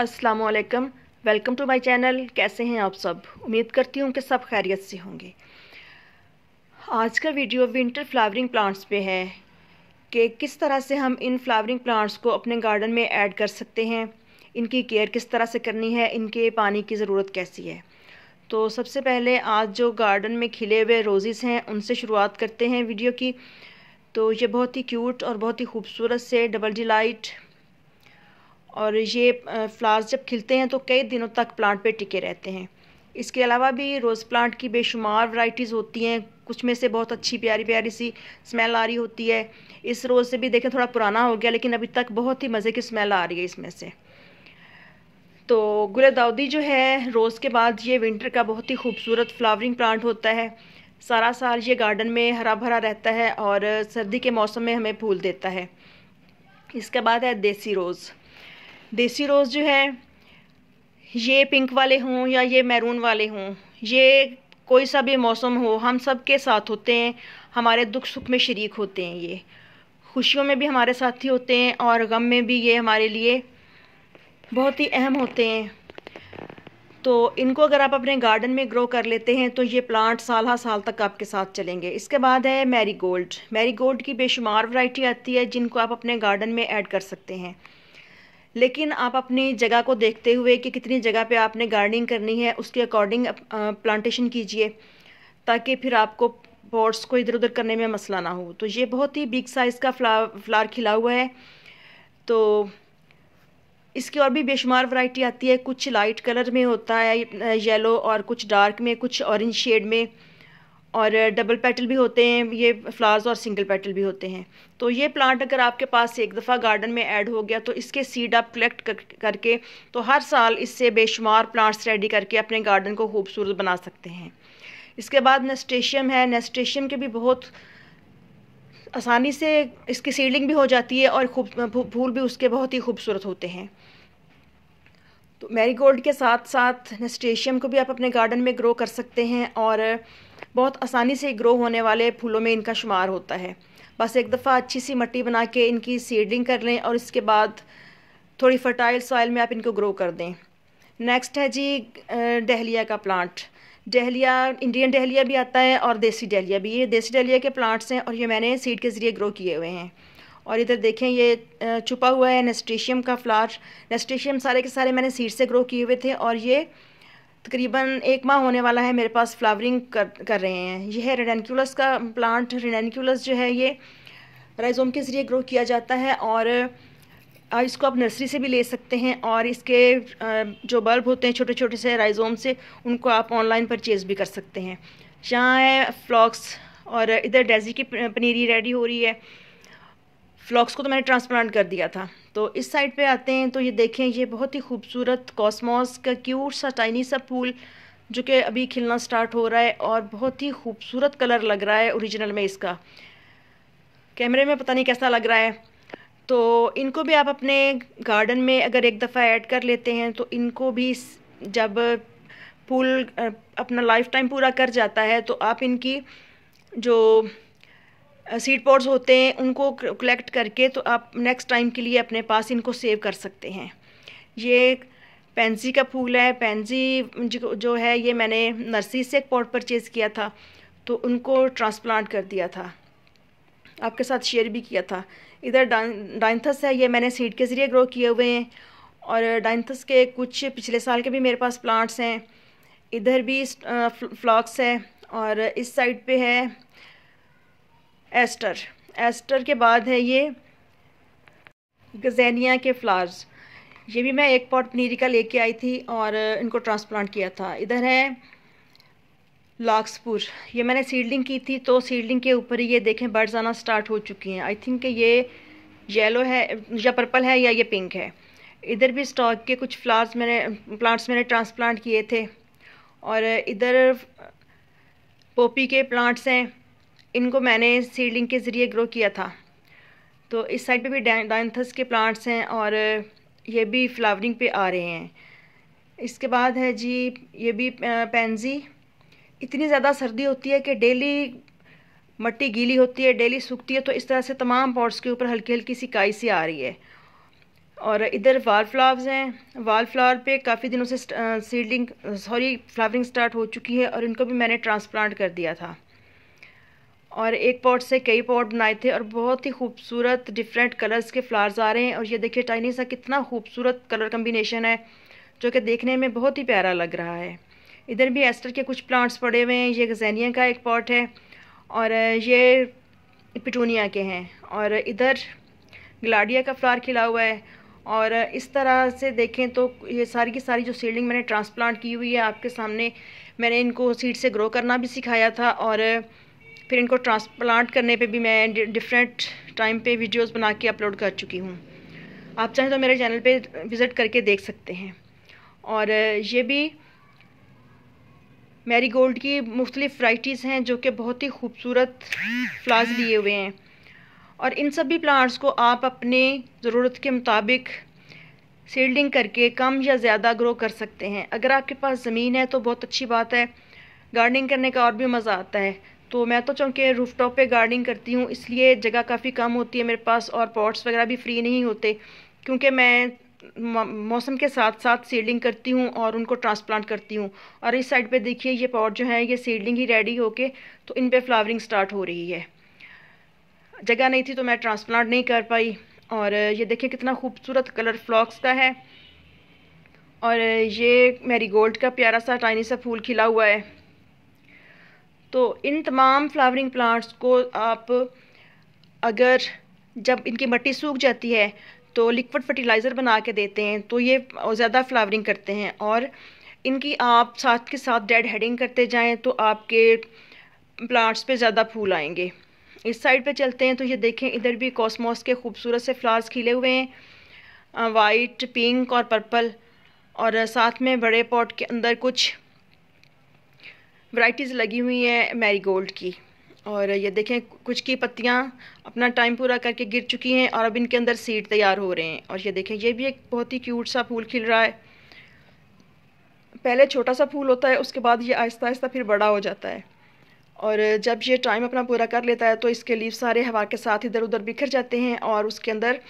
असलकम welcome to my channel कैसे हैं आप सब उम्मीद करती हूँ कि सब खैरियत से होंगे आज का वीडियो विंटर फ्लावरिंग प्लांट्स पे है कि किस तरह से हम इन फ्लावरिंग प्लांट्स को अपने गार्डन में ऐड कर सकते हैं इनकी केयर किस तरह से करनी है इनके पानी की ज़रूरत कैसी है तो सबसे पहले आज जो गार्डन में खिले हुए रोज़ेस हैं उनसे शुरुआत करते हैं वीडियो की तो ये बहुत ही क्यूट और बहुत ही खूबसूरत से डबल डिलाइट और ये फ्लावर्स जब खिलते हैं तो कई दिनों तक प्लांट पे टिके रहते हैं इसके अलावा भी रोज़ प्लांट की बेशुमार वैरायटीज़ होती हैं कुछ में से बहुत अच्छी प्यारी प्यारी सी स्मेल आ रही होती है इस रोज़ से भी देखें थोड़ा पुराना हो गया लेकिन अभी तक बहुत ही मज़े की स्मेल आ रही है इसमें से तो गुल दाऊदी जो है रोज़ के बाद ये विंटर का बहुत ही खूबसूरत फ्लावरिंग प्लांट होता है सारा साल ये गार्डन में हरा भरा रहता है और सर्दी के मौसम में हमें फूल देता है इसके बाद है देसी रोज़ देसी रोज़ जो है ये पिंक वाले हों या ये मैरून वाले हों ये कोई सा भी मौसम हो हम सब के साथ होते हैं हमारे दुख सुख में शरीक होते हैं ये खुशियों में भी हमारे साथी होते हैं और गम में भी ये हमारे लिए बहुत ही अहम होते हैं तो इनको अगर आप अपने गार्डन में ग्रो कर लेते हैं तो ये प्लांट साल हा साल तक आपके साथ चलेंगे इसके बाद है मैरीगोल्ड मैरीगोल्ड की बेशुमार वैरायटी आती है जिनको आप अपने गार्डन में ऐड कर सकते हैं लेकिन आप अपनी जगह को देखते हुए कि कितनी जगह पे आपने गार्डनिंग करनी है उसके अकॉर्डिंग प्लांटेशन कीजिए ताकि फिर आपको पॉट्स को इधर उधर करने में मसला ना हो तो ये बहुत ही बिग साइज़ का फ्ला फ्लार खिला हुआ है तो इसकी और भी बेशुमार वैरायटी आती है कुछ लाइट कलर में होता है येलो और कुछ डार्क में कुछ ऑरेंज शेड में और डबल पेटल भी होते हैं ये फ्लावर्स और सिंगल पेटल भी होते हैं तो ये प्लांट अगर आपके पास एक दफ़ा गार्डन में ऐड हो गया तो इसके सीड आप कलेक्ट कर, करके तो हर साल इससे बेशुमार प्लांट्स रेडी करके अपने गार्डन को खूबसूरत बना सकते हैं इसके बाद नेस्टेशियम है नेस्टेशियम के भी बहुत आसानी से इसकी सीडलिंग भी हो जाती है और खूब फूल भी उसके बहुत ही खूबसूरत होते हैं तो मैरीगोल्ड के साथ साथ नेस्टेशियम को भी आप अपने गार्डन में ग्रो कर सकते हैं और बहुत आसानी से ग्रो होने वाले फूलों में इनका शुमार होता है बस एक दफ़ा अच्छी सी मट्टी बना के इनकी सीडिंग कर लें और इसके बाद थोड़ी फर्टाइल सॉइल में आप इनको ग्रो कर दें नेक्स्ट है जी डहलिया का प्लांट डहलिया इंडियन डहलिया भी आता है और देसी डहलिया भी ये देसी डहलिया के प्लांट्स हैं और ये मैंने सीड के ज़रिए ग्रो किए हुए हैं और इधर देखें ये छुपा हुआ है नेस्टेशियम का फ्लावर नेस्टेशियम सारे के सारे मैंने सीड से ग्रो किए हुए थे और ये तकरीबन एक माह होने वाला है मेरे पास फ्लावरिंग कर कर रहे हैं यह है रेडेनक्यूलस का प्लांट रेडेनक्यूलस जो है ये राइजोम के ज़रिए ग्रो किया जाता है और इसको आप नर्सरी से भी ले सकते हैं और इसके जो बल्ब होते हैं छोटे छोटे से राइजोम से उनको आप ऑनलाइन परचेज़ भी कर सकते हैं यहाँ है फ्लॉक्स और इधर डेजी की पनीरी रेडी हो रही है फ्लॉक्स को तो मैंने ट्रांसप्लांट कर दिया था तो इस साइड पे आते हैं तो ये देखें ये बहुत ही खूबसूरत कॉस्मोस का क्यूट सा टाइनी सा फूल जो कि अभी खिलना स्टार्ट हो रहा है और बहुत ही खूबसूरत कलर लग रहा है ओरिजिनल में इसका कैमरे में पता नहीं कैसा लग रहा है तो इनको भी आप अपने गार्डन में अगर एक दफ़ा ऐड कर लेते हैं तो इनको भी जब फूल अपना लाइफ टाइम पूरा कर जाता है तो आप इनकी जो सीड पॉड्स होते हैं उनको कलेक्ट करके तो आप नेक्स्ट टाइम के लिए अपने पास इनको सेव कर सकते हैं ये पेंसी का फूल है पेंसी जो है ये मैंने नर्सरी से एक पॉट परचेज़ किया था तो उनको ट्रांसप्लांट कर दिया था आपके साथ शेयर भी किया था इधर डाइंथस है ये मैंने सीड के ज़रिए ग्रो किए हुए हैं और डाइंथस के कुछ पिछले साल के भी मेरे पास प्लांट्स हैं इधर भी फ्लॉक्स है और इस साइड पे है एस्टर एस्टर के बाद है ये गजैनिया के फ्लावर्स ये भी मैं एक पॉट पनीरी का लेके आई थी और इनको ट्रांसप्लांट किया था इधर है लाक्सपुर ये मैंने सीडलिंग की थी तो सीडलिंग के ऊपर ही ये देखें बर्ड्स आना स्टार्ट हो चुकी हैं आई थिंक ये येलो है या पर्पल है या ये पिंक है इधर भी स्टॉक के कुछ फ्लावर्स मैंने प्लांट्स मैंने ट्रांसप्लांट किए थे और इधर पोपी के प्लांट्स हैं इनको मैंने सीडलिंग के ज़रिए ग्रो किया था तो इस साइड पे भी डाइंथस के प्लांट्स हैं और ये भी फ्लावरिंग पे आ रहे हैं इसके बाद है जी ये भी पेंजी इतनी ज़्यादा सर्दी होती है कि डेली मट्टी गीली होती है डेली सूखती है तो इस तरह से तमाम पॉट्स के ऊपर हल्की हल्की सी काई सी आ रही है और इधर वाल फ्लावर्स हैं वाल फ्लावर पे काफ़ी दिनों से सीडलिंग सॉरी फ्लावरिंग स्टार्ट हो चुकी है और इनको भी मैंने ट्रांसप्लांट कर दिया था और एक पॉट से कई पॉट बनाए थे और बहुत ही खूबसूरत डिफरेंट कलर्स के फ्लावर्स आ रहे हैं और ये देखिए टाइनी सा कितना खूबसूरत कलर कम्बिनेशन है जो कि देखने में बहुत ही प्यारा लग रहा है इधर भी एस्टर के कुछ प्लांट्स पड़े हुए हैं ये गजैनिया का एक पॉट है और ये पिटूनिया के हैं और इधर ग्लाडिया का फ्लावर खिला हुआ है और इस तरह से देखें तो ये सारी की सारी जो सीडलिंग मैंने ट्रांसप्लांट की हुई है आपके सामने मैंने इनको सीड से ग्रो करना भी सिखाया था और फिर इनको ट्रांसप्लांट करने पे भी मैं डिफरेंट टाइम पे वीडियोस बना के अपलोड कर चुकी हूँ आप चाहें तो मेरे चैनल पे विज़िट करके देख सकते हैं और ये भी मैरी गोल्ड की मुख्तलिफ़ वाइटीज़ हैं जो कि बहुत ही खूबसूरत फ्लावर्स लिए हुए हैं और इन सभी प्लांट्स को आप अपने ज़रूरत के मुताबिक सील्डिंग करके कम या ज़्यादा ग्रो कर सकते हैं अगर आपके पास ज़मीन है तो बहुत अच्छी बात है गार्डनिंग करने का और भी मज़ा आता है तो मैं तो चूँकि रूफ टॉप पर गार्डनिंग करती हूँ इसलिए जगह काफ़ी कम होती है मेरे पास और पॉट्स वगैरह भी फ्री नहीं होते क्योंकि मैं मौसम के साथ साथ सीडलिंग करती हूँ और उनको ट्रांसप्लांट करती हूँ और इस साइड पे देखिए ये पॉट जो है ये सीडलिंग ही रेडी होके तो इन पे फ्लावरिंग स्टार्ट हो रही है जगह नहीं थी तो मैं ट्रांसप्लांट नहीं कर पाई और ये देखिए कितना खूबसूरत कलर फ्लॉक्स का है और ये मेरी गोल्ड का प्यारा सा टाइनी सा फूल खिला हुआ है तो इन तमाम फ्लावरिंग प्लांट्स को आप अगर जब इनकी मट्टी सूख जाती है तो लिक्विड फर्टिलाइज़र बना के देते हैं तो ये ज़्यादा फ्लावरिंग करते हैं और इनकी आप साथ के साथ डेड हेडिंग करते जाएं तो आपके प्लांट्स पे ज़्यादा फूल आएंगे इस साइड पे चलते हैं तो ये देखें इधर भी कॉस्मोस के खूबसूरत से फ्लावर्स खिले हुए हैं वाइट पिंक और पर्पल और साथ में बड़े पॉट के अंदर कुछ वराइटीज़ लगी हुई हैं मैरीगोल्ड की और ये देखें कुछ की पत्तियाँ अपना टाइम पूरा करके गिर चुकी हैं और अब इनके अंदर सीड तैयार हो रहे हैं और ये देखें ये भी एक बहुत ही क्यूट सा फूल खिल रहा है पहले छोटा सा फूल होता है उसके बाद ये आहिस्ता आहिस्ता फिर बड़ा हो जाता है और जब ये टाइम अपना पूरा कर लेता है तो इसके लीव सारे हवा के साथ इधर उधर बिखर जाते हैं और उसके अंदर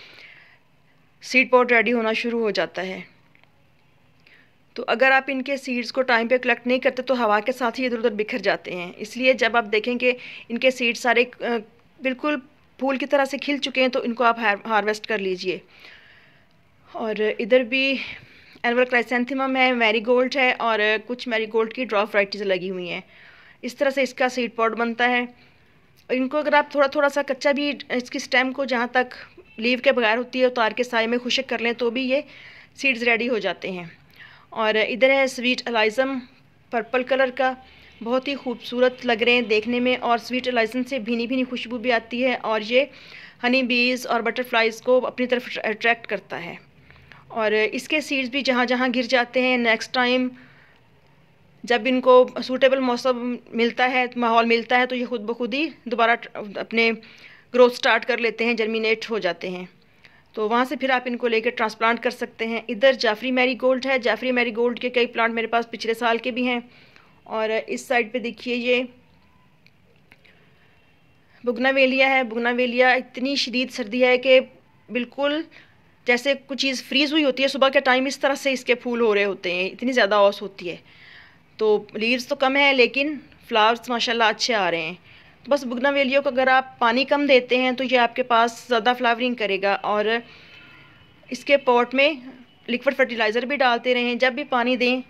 सीड पॉट रेडी होना शुरू हो जाता है तो अगर आप इनके सीड्स को टाइम पे कलेक्ट नहीं करते तो हवा के साथ ही इधर उधर बिखर जाते हैं इसलिए जब आप देखेंगे इनके सीड्स सारे बिल्कुल फूल की तरह से खिल चुके हैं तो इनको आप हार्वेस्ट कर लीजिए और इधर भी एनवल क्राइसेंथिमम है मैरीगोल्ड है और कुछ मैरीगोल्ड की ड्रॉप वराइटीज़ लगी हुई हैं इस तरह से इसका सीड पॉड बनता है इनको अगर आप थोड़ा थोड़ा सा कच्चा भी इसकी स्टेम को जहाँ तक लीव के बगैर होती है उतार के साय में खुशक कर लें तो भी ये सीड्स रेडी हो जाते हैं और इधर है स्वीट अलाइजम पर्पल कलर का बहुत ही खूबसूरत लग रहे हैं देखने में और स्वीट अलाइजम से भीनी भीनी खुशबू भी आती है और ये हनी बीज और बटरफ्लाइज़ को अपनी तरफ अट्रैक्ट करता है और इसके सीड्स भी जहाँ जहाँ गिर जाते हैं नेक्स्ट टाइम जब इनको सूटेबल मौसम मिलता है माहौल मिलता है तो ये खुद ब खुद ही दोबारा अपने ग्रोथ स्टार्ट कर लेते हैं जर्मिनेट हो जाते हैं तो वहाँ से फिर आप इनको लेकर ट्रांसप्लांट कर सकते हैं इधर जाफरी मैरी गोल्ड है जाफरी मैरी गोल्ड के कई प्लांट मेरे पास पिछले साल के भी हैं और इस साइड पे देखिए ये बुगनावेलिया है बुगनावेलिया इतनी शदीद सर्दी है कि बिल्कुल जैसे कुछ चीज़ फ्रीज़ हुई होती है सुबह के टाइम इस तरह से इसके फूल हो रहे होते हैं इतनी ज़्यादा औस होती है तो लीव्स तो कम है लेकिन फ्लावर्स माशाल्लाह अच्छे आ रहे हैं बस बुगना वेलियों को अगर आप पानी कम देते हैं तो ये आपके पास ज़्यादा फ्लावरिंग करेगा और इसके पॉट में लिक्विड फर्टिलाइज़र भी डालते रहें जब भी पानी दें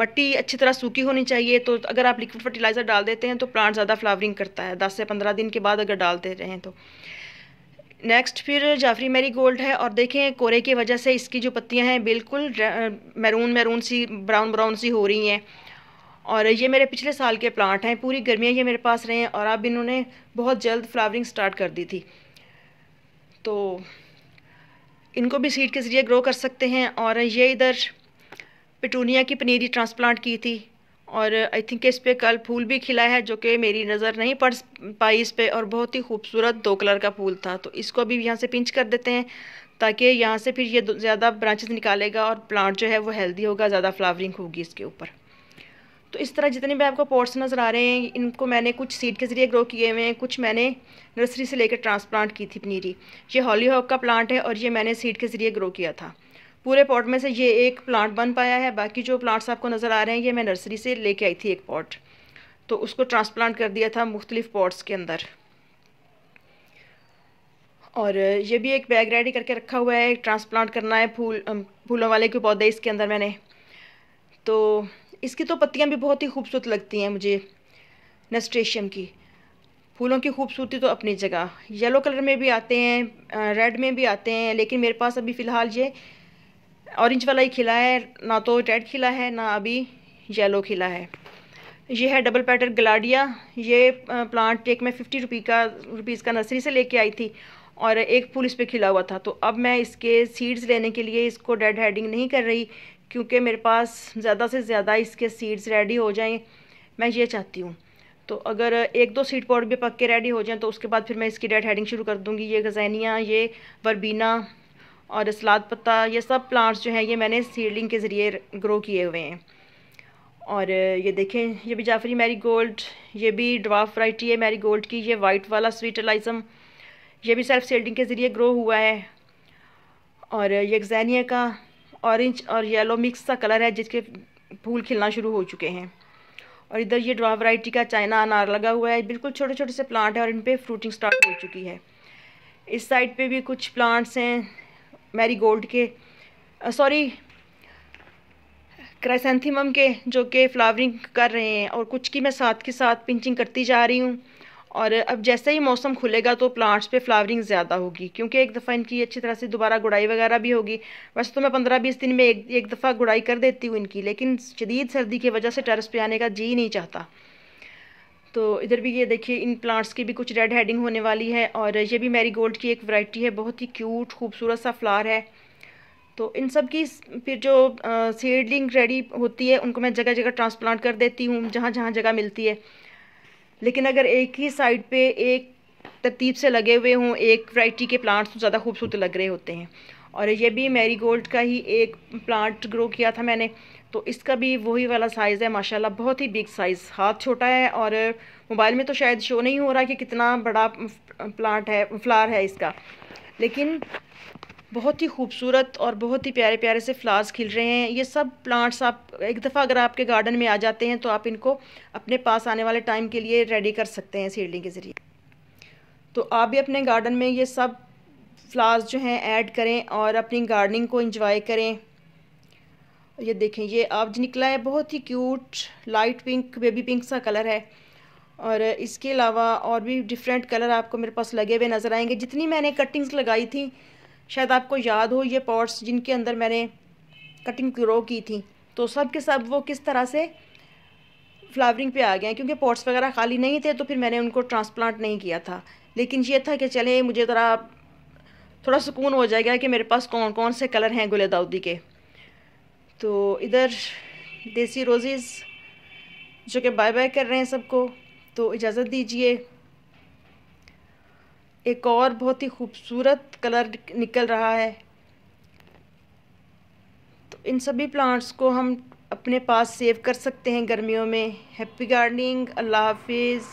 मट्टी अच्छी तरह सूखी होनी चाहिए तो अगर आप लिक्विड फर्टिलाइज़र डाल देते हैं तो प्लांट ज़्यादा फ्लावरिंग करता है दस से पंद्रह दिन के बाद अगर डालते रहें तो नेक्स्ट फिर जाफरी मेरी गोल्ड है और देखें कोरे की वजह से इसकी जो पत्तियां हैं बिल्कुल मैरून मैरून सी ब्राउन ब्राउन सी हो रही हैं और ये मेरे पिछले साल के प्लांट हैं पूरी गर्मियाँ ये मेरे पास रहे हैं और अब इन्होंने बहुत जल्द फ्लावरिंग स्टार्ट कर दी थी तो इनको भी सीड के ज़रिए ग्रो कर सकते हैं और ये इधर पिटूनिया की पनीरी ट्रांसप्लांट की थी और आई थिंक इस पर कल फूल भी खिला है जो कि मेरी नज़र नहीं पड़ पाई इस पर और बहुत ही खूबसूरत दो कलर का फूल था तो इसको भी यहाँ से पिंच कर देते हैं ताकि यहाँ से फिर ये ज़्यादा ब्रांचेस निकालेगा और प्लांट जो है वो हेल्दी होगा ज़्यादा फ्लावरिंग होगी इसके ऊपर तो इस तरह जितने भी आपको पॉट्स नज़र आ रहे हैं इनको मैंने कुछ सीड के ज़रिए ग्रो किए हुए हैं कुछ मैंने नर्सरी से लेकर ट्रांसप्लांट की थी पनीरी ये हॉली हॉक का प्लांट है और ये मैंने सीड के ज़रिए ग्रो किया था पूरे पॉट में से ये एक प्लांट बन पाया है बाकी जो प्लांट्स आपको नज़र आ रहे हैं ये मैं नर्सरी से लेके आई थी एक पॉट तो उसको ट्रांसप्लांट कर दिया था मुख्तलिफ पॉट्स के अंदर और ये भी एक बैग रेडी करके रखा हुआ है ट्रांसप्लांट करना है फूल फूलों वाले के पौधे इसके अंदर मैंने तो इसकी तो पत्तियाँ भी बहुत ही खूबसूरत लगती हैं मुझे नस्ट्रेशियम की फूलों की खूबसूरती तो अपनी जगह येलो कलर में भी आते हैं रेड में भी आते हैं लेकिन मेरे पास अभी फ़िलहाल ये ऑरेंज वाला ही खिला है ना तो रेड खिला है ना अभी येलो खिला है ये है डबल पैटर गलाडिया ये प्लांट एक मैं फिफ्टी रुपी का रुपीज़ का नर्सरी से लेके आई थी और एक फूल इस पर खिला हुआ था तो अब मैं इसके सीड्स लेने के लिए इसको डेड हेडिंग नहीं कर रही क्योंकि मेरे पास ज़्यादा से ज़्यादा इसके सीड्स रेडी हो जाएं मैं ये चाहती हूँ तो अगर एक दो सीड पॉट भी पक के रेडी हो जाएं तो उसके बाद फिर मैं इसकी डेड हेडिंग शुरू कर दूँगी ये गजैनिया ये वर्बीना और सलाद पत्ता ये सब प्लांट्स जो हैं ये मैंने सीडलिंग के ज़रिए ग्रो किए हुए हैं और ये देखें ये भी जाफरी मैरी गोल्ड ये भी ड्राफ वाइटी है मैरी गोल्ड की ये वाइट वाला स्वीट एलाइजम ये भी सेल्फ सील्डिंग के ज़रिए ग्रो हुआ है और ये एग्जैनिया का ऑरेंज और येलो मिक्स सा कलर है जिसके फूल खिलना शुरू हो चुके हैं और इधर ये ड्रा वराइटी का चाइना अनार लगा हुआ है बिल्कुल छोटे छोटे से प्लांट है और इन पर फ्रूटिंग स्टार्ट हो चुकी है इस साइड पर भी कुछ प्लांट्स हैं मैरी गोल्ड के सॉरी क्रैसेंथीम के जो कि फ्लावरिंग कर रहे हैं और कुछ की मैं साथ के साथ पिंचिंग करती जा रही हूँ और अब जैसे ही मौसम खुलेगा तो प्लांट्स पे फ्लावरिंग ज़्यादा होगी क्योंकि एक दफ़ा इनकी अच्छी तरह से दोबारा गुड़ाई वगैरह भी होगी वैसे तो मैं पंद्रह बीस दिन में एक एक दफ़ा गुड़ाई कर देती हूँ इनकी लेकिन शदीद सर्दी की वजह से टेरस पे आने का जी नहीं चाहता तो इधर भी ये देखिए इन प्लांट्स की भी कुछ रेड हेडिंग होने वाली है और ये भी मेरी गोल्ड की एक वराइटी है बहुत ही क्यूट खूबसूरत सा फ्लार है तो इन सब की फिर जो सीडलिंग रेडी होती है उनको मैं जगह जगह ट्रांसप्लांट कर देती हूँ जहाँ जहाँ जगह मिलती है लेकिन अगर एक ही साइड पे एक तरतीब से लगे हुए हों एक वैरायटी के प्लांट्स तो ज़्यादा खूबसूरत लग रहे होते हैं और ये भी मेरी गोल्ड का ही एक प्लांट ग्रो किया था मैंने तो इसका भी वही वाला साइज़ है माशाल्लाह बहुत ही बिग साइज़ हाथ छोटा है और मोबाइल में तो शायद शो नहीं हो रहा कि कितना बड़ा प्लांट है फ्लावर है इसका लेकिन बहुत ही खूबसूरत और बहुत ही प्यारे प्यारे से फ्लावर्स खिल रहे हैं ये सब प्लांट्स आप एक दफ़ा अगर आपके गार्डन में आ जाते हैं तो आप इनको अपने पास आने वाले टाइम के लिए रेडी कर सकते हैं सीडलिंग के ज़रिए तो आप भी अपने गार्डन में ये सब फ्लावर्स जो हैं ऐड करें और अपनी गार्डनिंग को इंजॉय करें ये देखें ये जो निकला है बहुत ही cute light pink baby pink सा कलर है और इसके अलावा और भी डिफरेंट कलर आपको मेरे पास लगे हुए नज़र आएंगे जितनी मैंने कटिंग्स लगाई थी शायद आपको याद हो ये पॉट्स जिनके अंदर मैंने कटिंग ग्रो की थी तो सब के सब वो किस तरह से फ्लावरिंग पे आ गए क्योंकि पॉट्स वगैरह खाली नहीं थे तो फिर मैंने उनको ट्रांसप्लांट नहीं किया था लेकिन ये था कि चले मुझे ज़रा थोड़ा सुकून हो जाएगा कि मेरे पास कौन कौन से कलर हैं गुले दाऊदी के तो इधर देसी रोज़ेज़ जो कि बाय बाय कर रहे हैं सबको तो इजाज़त दीजिए एक और बहुत ही खूबसूरत कलर निकल रहा है तो इन सभी प्लांट्स को हम अपने पास सेव कर सकते हैं गर्मियों में हैप्पी गार्डनिंग अल्लाह हाफिज़